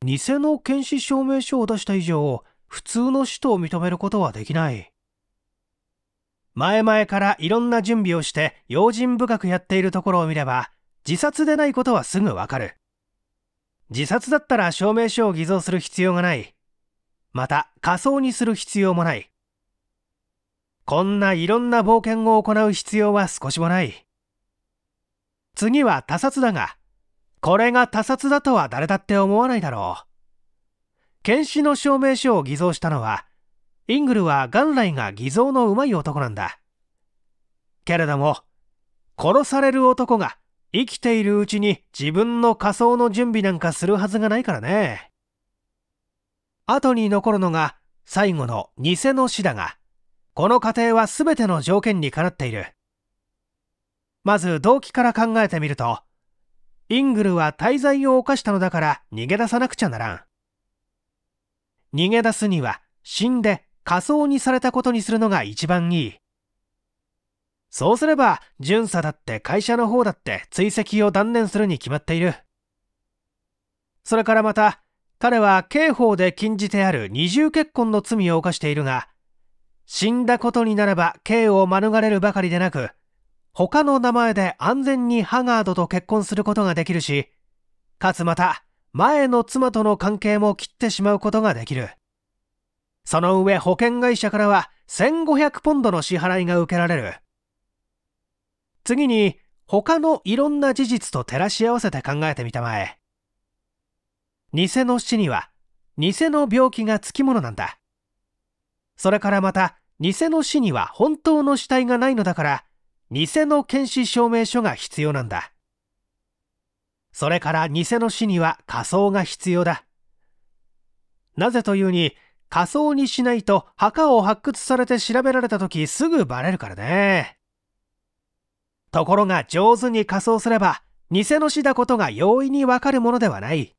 う偽の検視証明書を出した以上普通の死と認めることはできない前々からいろんな準備をして用心深くやっているところを見れば自殺でないことはすぐわかる自殺だったら証明書を偽造する必要がないまた仮装にする必要もないこんないろんな冒険を行う必要は少しもない次は他殺だが、これが他殺だとは誰だって思わないだろう。検視の証明書を偽造したのは、イングルは元来が偽造のうまい男なんだ。けれども、殺される男が生きているうちに自分の仮装の準備なんかするはずがないからね。後に残るのが最後の偽の死だが、この過程は全ての条件にかなっている。まず動機から考えてみると、イングルは滞在を犯したのだから逃げ出さなくちゃならん。逃げ出すには死んで仮葬にされたことにするのが一番いい。そうすれば、巡査だって会社の方だって追跡を断念するに決まっている。それからまた、彼は刑法で禁じてある二重結婚の罪を犯しているが、死んだことになれば刑を免れるばかりでなく、他の名前で安全にハガードと結婚することができるし、かつまた、前の妻との関係も切ってしまうことができる。その上保険会社からは1500ポンドの支払いが受けられる。次に、他のいろんな事実と照らし合わせて考えてみたまえ。偽の死には、偽の病気がつきものなんだ。それからまた、偽の死には本当の死体がないのだから、偽の検視証明書が必要なんだ。それから偽の死には仮装が必要だ。なぜというに、仮装にしないと墓を発掘されて調べられた時すぐバレるからね。ところが上手に仮装すれば、偽の死だことが容易にわかるものではない。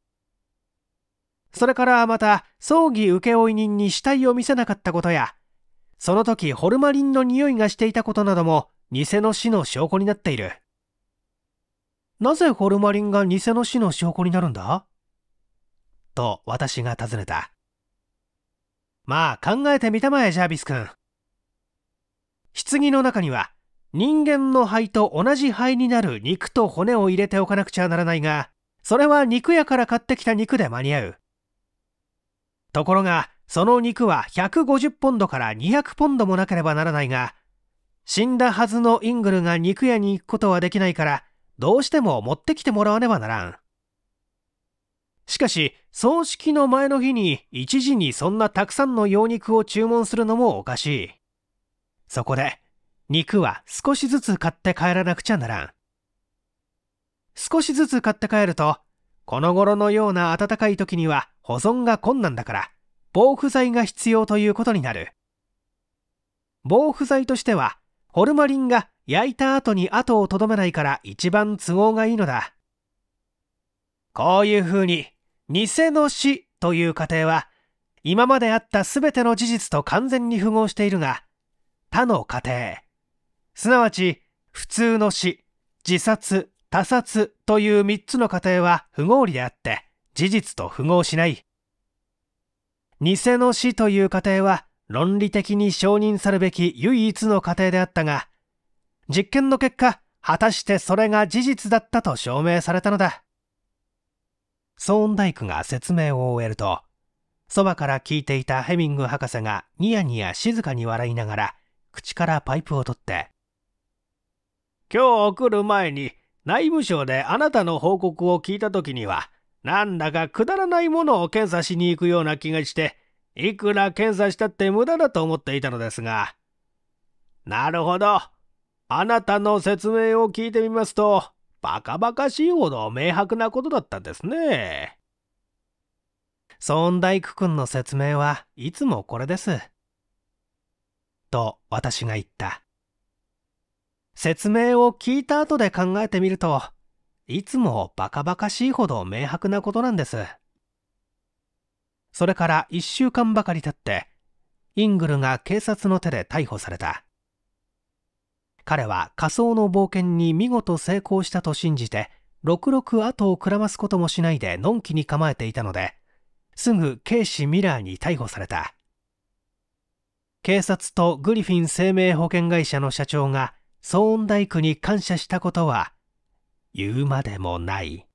それからまた、葬儀請負人に死体を見せなかったことや、その時ホルマリンの匂いがしていたことなども偽の死の証拠になっている。なぜホルマリンが偽の死の証拠になるんだと私が尋ねた。まあ考えてみたまえ、ジャービス君。棺の中には人間の肺と同じ肺になる肉と骨を入れておかなくちゃならないが、それは肉屋から買ってきた肉で間に合う。ところが、その肉は150ポンドから200ポンドもなければならないが、死んだはずのイングルが肉屋に行くことはできないからどうしても持ってきてもらわねばならんしかし葬式の前の日に一時にそんなたくさんの羊肉を注文するのもおかしいそこで肉は少しずつ買って帰らなくちゃならん少しずつ買って帰るとこの頃のような暖かい時には保存が困難だから防腐剤が必要ということになる防腐剤としてはホルマリンが焼いた後に後をとどめないから一番都合がいいのだ。こういう風に、偽の死という過程は、今まであった全ての事実と完全に符合しているが、他の過程、すなわち普通の死、自殺、他殺という3つの過程は不合理であって、事実と符合しない。偽の死という過程は論理的に承認されべき唯一の過程であったが、実験の結果、果たしてそれが事実だったと証明されたのだ。ソーンダイクが説明を終えると、そばから聞いていたヘミング博士がニヤニヤ静かに笑いながら、口からパイプを取って、今日送る前に内務省であなたの報告を聞いた時には、なんだかくだらないものを検査しに行くような気がして、いくら検査したって無駄だと思っていたのですが。なるほど。あなたの説明を聞いてみますと、バカバカしいほど明白なことだったんですね。ソー大工君の説明はいつもこれです。と私が言った。説明を聞いた後で考えてみると、いつもバカバカしいほど明白なことなんです。それから1週間ばかり経ってイングルが警察の手で逮捕された彼は仮想の冒険に見事成功したと信じて66後をくらますこともしないでのんきに構えていたのですぐ警視ミラーに逮捕された警察とグリフィン生命保険会社の社長が騒音大工に感謝したことは言うまでもない。